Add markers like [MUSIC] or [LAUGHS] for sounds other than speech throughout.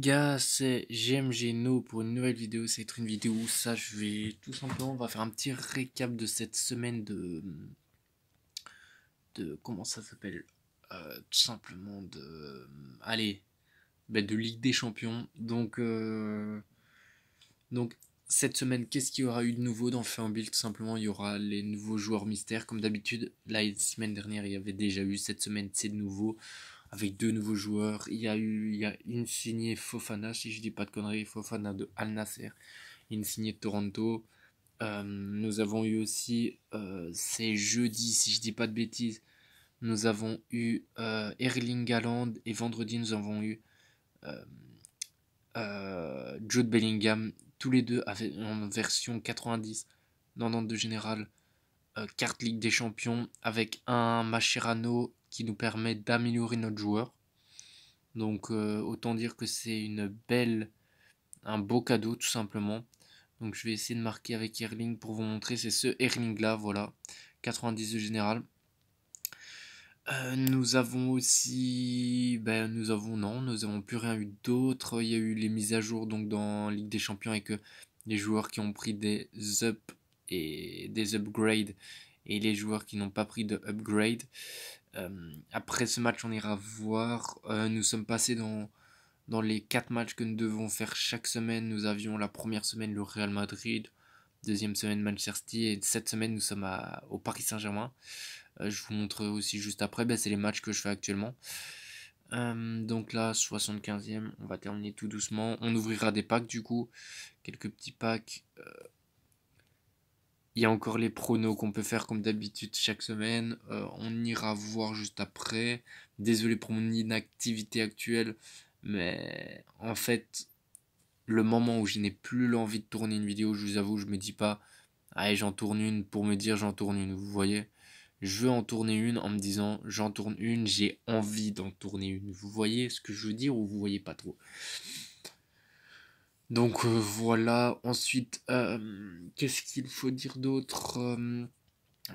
gars, c'est No pour une nouvelle vidéo. C'est une vidéo où ça, je vais tout simplement, on va faire un petit récap de cette semaine de. de. comment ça s'appelle euh, Tout simplement de. allez, ben, de Ligue des Champions. Donc. Euh, donc, cette semaine, qu'est-ce qu'il y aura eu de nouveau dans Build Tout simplement, il y aura les nouveaux joueurs mystères. Comme d'habitude, la semaine dernière, il y avait déjà eu. Cette semaine, c'est de nouveau avec deux nouveaux joueurs. Il y a eu, il y une signée Fofana, si je dis pas de conneries, Fofana de Al Nasser, une signée de Toronto. Euh, nous avons eu aussi, euh, c'est jeudi, si je dis pas de bêtises, nous avons eu euh, Erling Haaland et vendredi nous avons eu Jude Bellingham, tous les deux en version 90, de général, carte Ligue des Champions, avec un Macherano nous permet d'améliorer notre joueur. Donc euh, autant dire que c'est une belle, un beau cadeau tout simplement. Donc je vais essayer de marquer avec Erling pour vous montrer. C'est ce Erling là, voilà. 90 de général. Euh, nous avons aussi, ben nous avons non, nous avons plus rien eu d'autre. Il y a eu les mises à jour donc dans Ligue des Champions et que euh, les joueurs qui ont pris des up et des upgrades et les joueurs qui n'ont pas pris de upgrade. Euh, après ce match, on ira voir. Euh, nous sommes passés dans, dans les 4 matchs que nous devons faire chaque semaine. Nous avions la première semaine le Real Madrid, deuxième semaine Manchester City, et cette semaine, nous sommes à, au Paris Saint-Germain. Euh, je vous montrerai aussi juste après. Ben, C'est les matchs que je fais actuellement. donc là, 75e, on va terminer tout doucement. On ouvrira des packs du coup. Quelques petits packs. Il y a encore les pronos qu'on peut faire comme d'habitude chaque semaine. Euh, on ira voir juste après. Désolé pour mon inactivité actuelle, mais en fait, le moment où je n'ai plus l'envie de tourner une vidéo, je vous avoue, je me dis pas, allez, j'en tourne une pour me dire j'en tourne une. Vous voyez, je veux en tourner une en me disant j'en tourne une, j'ai envie d'en tourner une. Vous voyez ce que je veux dire ou vous voyez pas trop donc euh, voilà, ensuite, euh, qu'est-ce qu'il faut dire d'autre euh,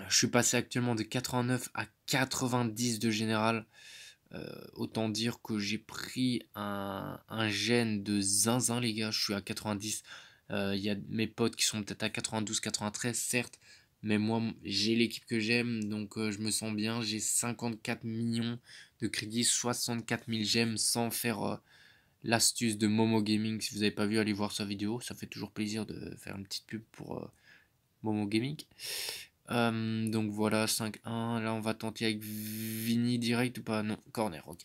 Je suis passé actuellement de 89 à 90 de général. autant dire que j'ai pris un, un gène de zinzin, les gars. Je suis à 90. Il y a mes potes qui sont peut-être à 92, 93, certes. Mais moi, j'ai l'équipe que j'aime, donc je me sens bien. J'ai 54 millions de crédits, 64 000 gemmes sans faire l'astuce de Momo Gaming. Si vous n'avez pas vu, allez voir sa vidéo. Ça fait toujours plaisir de faire une petite pub pour euh, Momo Gaming. Euh, donc voilà, 5-1. Là, on va tenter avec Vini direct ou pas Non, corner, ok.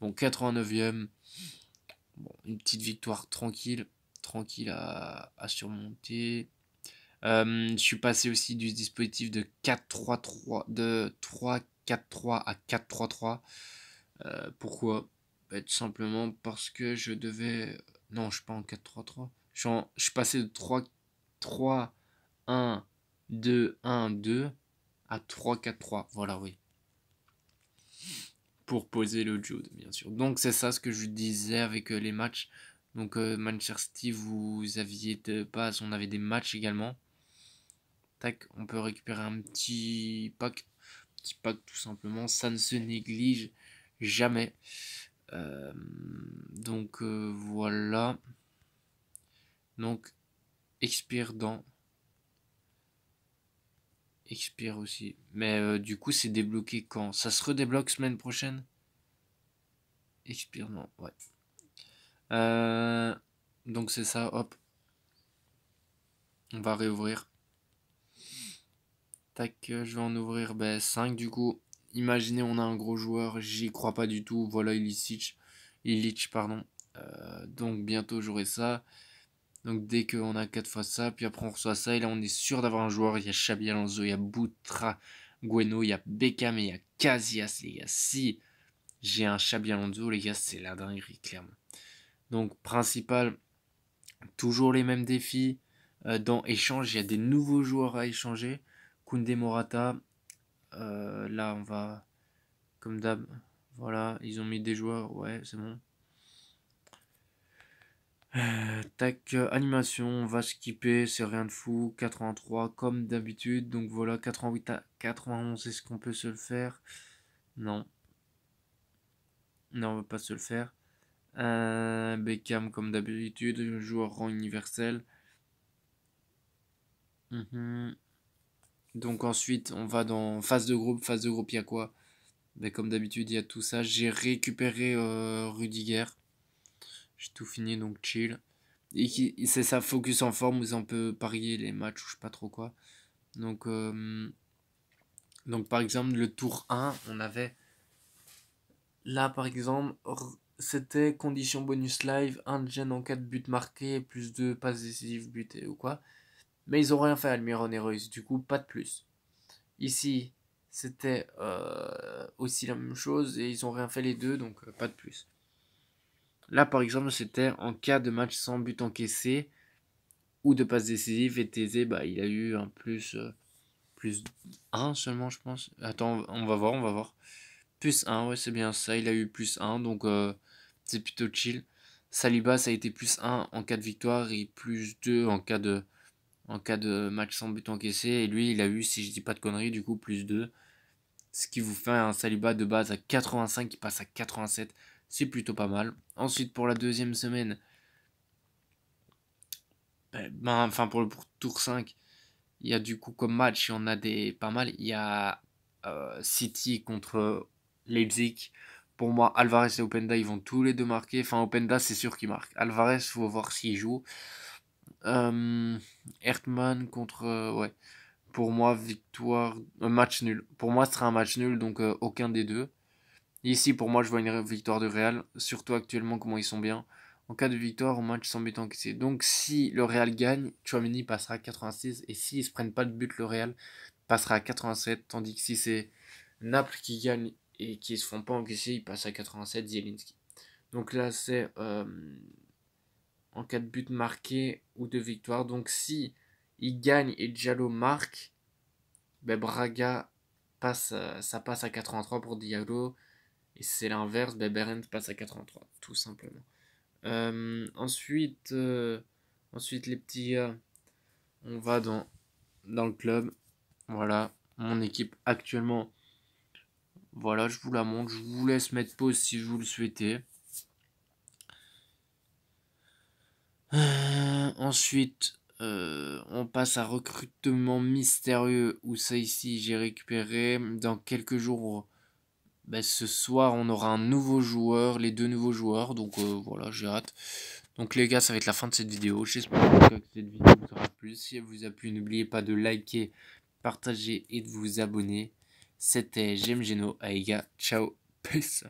Bon, 89ème. Bon, une petite victoire tranquille. Tranquille à, surmonter. Euh, je suis passé aussi du dispositif de 4-3-3, de 3-4-3 à 4-3-3. pourquoi bah, tout simplement parce que je devais. Non, je suis pas en 4-3-3. Je, en... je passais de 3, 3, 1, 2, 1, 2 à 3, 4, 3. Voilà, oui. Pour poser le Jude, bien sûr. Donc, c'est ça ce que je disais avec euh, les matchs. Donc, euh, Manchester City, vous aviez de passe, on avait des matchs également. Tac, on peut récupérer un petit pack. Petit pack, tout simplement. Ça ne se néglige jamais. Euh, donc euh, voilà. Donc expire dans. Expire aussi. Mais euh, du coup c'est débloqué quand Ça se redébloque semaine prochaine Expire non, ouais. donc c'est ça, hop. On va réouvrir. Tac, je vais en ouvrir ben, 5 du coup imaginez, on a un gros joueur, j'y crois pas du tout. Voilà Ilicic, Illich, pardon. Euh, donc bientôt j'aurai ça. Donc dès qu'on a quatre fois ça, puis après on reçoit ça, et là on est sûr d'avoir un joueur. Il y a Xabi Alonso, il y a Boutra, Gueno, il y a Beckham et il y a Casillas, les gars. Si j'ai un Xabi Alonso, les gars, c'est la dinguerie, clairement. Donc principal, toujours les mêmes défis. Euh, dans échange, il y a des nouveaux joueurs à échanger. Kunde Morata, euh, là, on va, comme d'hab, voilà, ils ont mis des joueurs, ouais, c'est bon. Euh, tac, animation, on va skipper, c'est rien de fou, 83 comme d'habitude, donc voilà, 88 à 91, c'est ce qu'on peut se le faire Non. Non, on va pas se le faire. Euh, Beckham comme d'habitude, joueur rang universel. Mhm. Donc ensuite, on va dans phase de groupe. Phase de groupe, il y a quoi ben, Comme d'habitude, il y a tout ça. J'ai récupéré euh, Rudiger. J'ai tout fini, donc chill. Et c'est ça, focus en forme, où on peut parier les matchs ou je sais pas trop quoi. Donc, euh, donc par exemple, le tour 1, on avait... Là, par exemple, c'était condition bonus live, un gen en 4 buts marqués, plus 2 passes décisives butées ou quoi. Mais ils ont rien fait, Almiron et du coup, pas de plus. Ici, c'était euh, aussi la même chose et ils ont rien fait les deux, donc euh, pas de plus. Là, par exemple, c'était en cas de match sans but encaissé ou de passe décisive, et TZ, bah, il a eu un plus, euh, plus 1 seulement, je pense. Attends, on va voir, on va voir. Plus 1, ouais, c'est bien ça, il a eu plus 1, donc c'est plutôt chill. Saliba, ça a été plus 1 en cas de victoire et plus 2 en cas de, en cas de match sans but encaissé. Et lui, il a eu, si je dis pas de conneries, du coup, plus 2. Ce qui vous fait un Saliba de base à 85 qui passe à 87. C'est plutôt pas mal. Ensuite, pour la deuxième semaine, ben, ben enfin pour le tour 5, il y a du coup comme match, on a des pas mal. Il y a euh, City contre Leipzig. Pour moi, Alvarez et Openda, ils vont tous les deux marquer. Enfin, Openda, c'est sûr qu'il marque. Alvarez, faut voir s'il joue. Euh, Hertman contre. Euh, ouais. Pour moi, victoire. Un euh, match nul. Pour moi, ce sera un match nul, donc euh, aucun des deux. Ici, pour moi, je vois une victoire de Real, surtout actuellement, comment ils sont bien. En cas de victoire, au match sans but encaissé. Donc, si le Real gagne, Chouameni passera à 86. Et s'ils se prennent pas de but, le Real passera à 87. Tandis que si c'est Naples qui gagne et qui se font pas encaisser, il passe à 87 Zielinski. Donc là, c'est en cas de but marqué ou de victoire. Donc si il gagne et Diallo marque, ben, Braga passe, euh, ça passe à 83 pour Diallo. Et c'est l'inverse, ben Berend passe à 83, tout simplement. Euh, ensuite, euh, ensuite, les petits on va dans, dans le club. Voilà, mon équipe actuellement. Voilà, je vous la montre. Je vous laisse mettre pause si vous le souhaitez. Euh, ensuite, euh, on passe à recrutement mystérieux où ça ici j'ai récupéré. Dans quelques jours, ben, ce soir on aura un nouveau joueur, les deux nouveaux joueurs. Donc euh, voilà, j'ai hâte. Donc les gars, ça va être la fin de cette vidéo. J'espère que cette vidéo vous aura plu. Si elle vous a plu, n'oubliez pas de liker, partager et de vous abonner. C'était J'aime Geno. gars, ciao, [LAUGHS] peace.